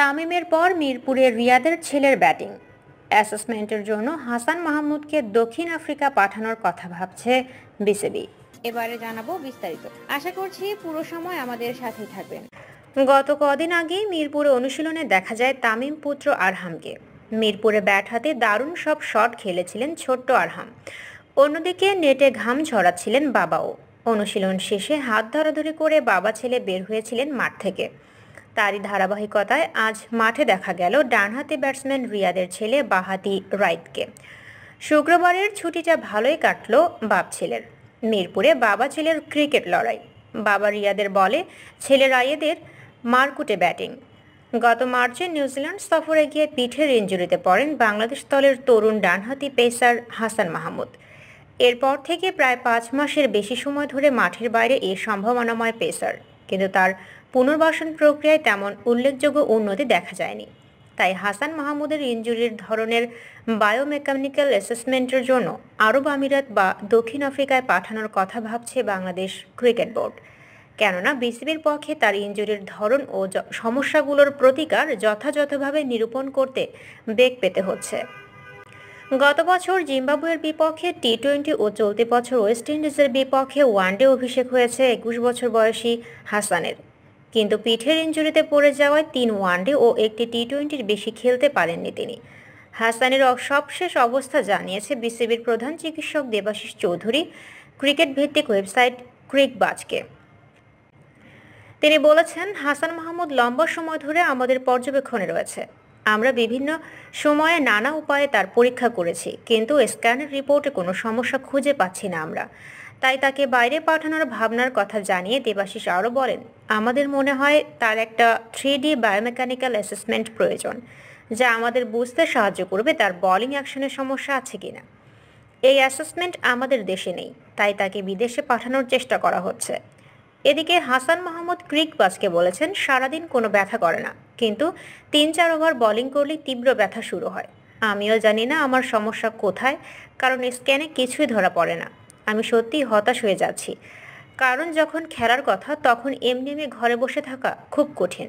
তামিমের পর মিরপুরের রিয়াদের ছেলের ব্যাটিং অ্যাসেসমেন্টের জন্য হাসান মাহমুদকে দক্ষিণ আফ্রিকা পাঠানোর কথা ভাবছে বিসিবি এবারে জানাবো বিস্তারিত আশা করছি পুরো সময় আমাদের সাথেই থাকবেন গত কদিন আগে মিরপুরে অনুশীলনে দেখা যায় তামিম পুত্র আরহামকে মিরপুরে ব্যাট হাতে দারুণ সব শট খেলেছিলেন ছোট্ট আরহাম অন্যদিকে নেটে ঘাম ছড়াচ্ছিলেন বাবাও অনুশীলন শেষে হাত ধরাধরি করে বাবা ছেলে বের হয়েছিলেন মাঠ থেকে তারই ধারাবাহিকতায় আজ মাঠে দেখা গেল ডানহাতি ব্যাটসম্যান রিয়াদের ছেলে বাহাতি রাইতকে শুক্রবারের ছুটিটা ভালোই কাটল বাপ ছেলের মিরপুরে বাবা ছেলের ক্রিকেট লড়াই বাবা রিয়াদের বলে ছেলে রায়েদের মারকুটে ব্যাটিং গত মার্চে নিউজিল্যান্ড সফরে গিয়ে পিঠের ইঞ্জুরিতে পড়েন বাংলাদেশ দলের তরুণ ডানহাতি পেসার হাসান মাহমুদ এরপর থেকে প্রায় পাঁচ মাসের বেশি সময় ধরে মাঠের বাইরে এই সম্ভাবনাময় পেসার কিন্তু তার পুনর্বাসন প্রক্রিয়ায় তেমন উল্লেখযোগ্য উন্নতি দেখা যায়নি তাই হাসান মাহমুদের ইঞ্জুরির ধরনের বায়োমেকানিক্যাল অ্যাসেসমেন্টের জন্য আরব আমিরাত বা দক্ষিণ আফ্রিকায় পাঠানোর কথা ভাবছে বাংলাদেশ ক্রিকেট বোর্ড কেননা বিসিবির পক্ষে তার ইঞ্জুরির ধরন ও সমস্যাগুলোর প্রতিকার যথাযথভাবে নিরূপণ করতে বেগ পেতে হচ্ছে গত বছর জিম্বাবুয়ের বিপক্ষে টি টোয়েন্টি ও চলতি বছর ওয়েস্ট ইন্ডিজের বিপক্ষে ওয়ানডে অভিষেক হয়েছে একুশ বছর বয়সী হাসানের কিন্তু পিঠের ইঞ্জুরিতে পড়ে যাওয়ায় তিন ওয়ানডে ও একটি টি টোয়েন্টির বেশি খেলতে পারেননি তিনি হাসানের সবশেষ অবস্থা জানিয়েছে বিসিবির প্রধান চিকিৎসক দেবাশিস চৌধুরী ক্রিকেট ভিত্তিক ওয়েবসাইট ক্রিকবাজকে তিনি বলেছেন হাসান মাহমুদ লম্বা সময় ধরে আমাদের পর্যবেক্ষণে রয়েছে আমরা বিভিন্ন সময়ে নানা উপায়ে তার পরীক্ষা করেছি কিন্তু স্ক্যানের রিপোর্টে কোনো সমস্যা খুঁজে পাচ্ছি না আমরা তাই তাকে বাইরে পাঠানোর ভাবনার কথা জানিয়ে দেবাশিস আরও বলেন আমাদের মনে হয় তার একটা থ্রি ডি বায়োমেকানিক্যাল অ্যাসেসমেন্ট প্রয়োজন যা আমাদের বুঝতে সাহায্য করবে তার বলিং অ্যাকশনের সমস্যা আছে কি না এই অ্যাসেসমেন্ট আমাদের দেশে নেই তাই তাকে বিদেশে পাঠানোর চেষ্টা করা হচ্ছে এদিকে হাসান মাহমুদ ক্রিকবাজকে বলেছেন সারাদিন কোনো ব্যথা করে না কিন্তু তিন চার ওভার বলিং করলেই তীব্র ব্যথা শুরু হয় আমিও জানি না আমার সমস্যা কোথায় কারণ স্ক্যানে কিছুই ধরা পড়ে না আমি সত্যিই হতাশ হয়ে যাচ্ছি কারণ যখন খেলার কথা তখন এমনি এমনি ঘরে বসে থাকা খুব কঠিন